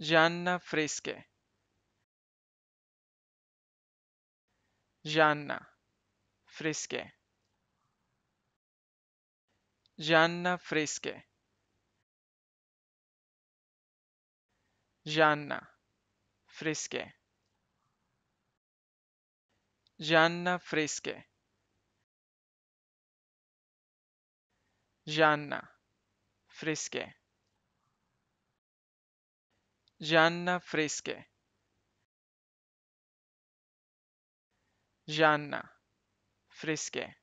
Gianna Fresche. Gianna Fresche. Gianna Fresche. Gianna Fresche. Gianna Fresche. Gianna Fresche. Gianna Fresche. Gianna Fresche.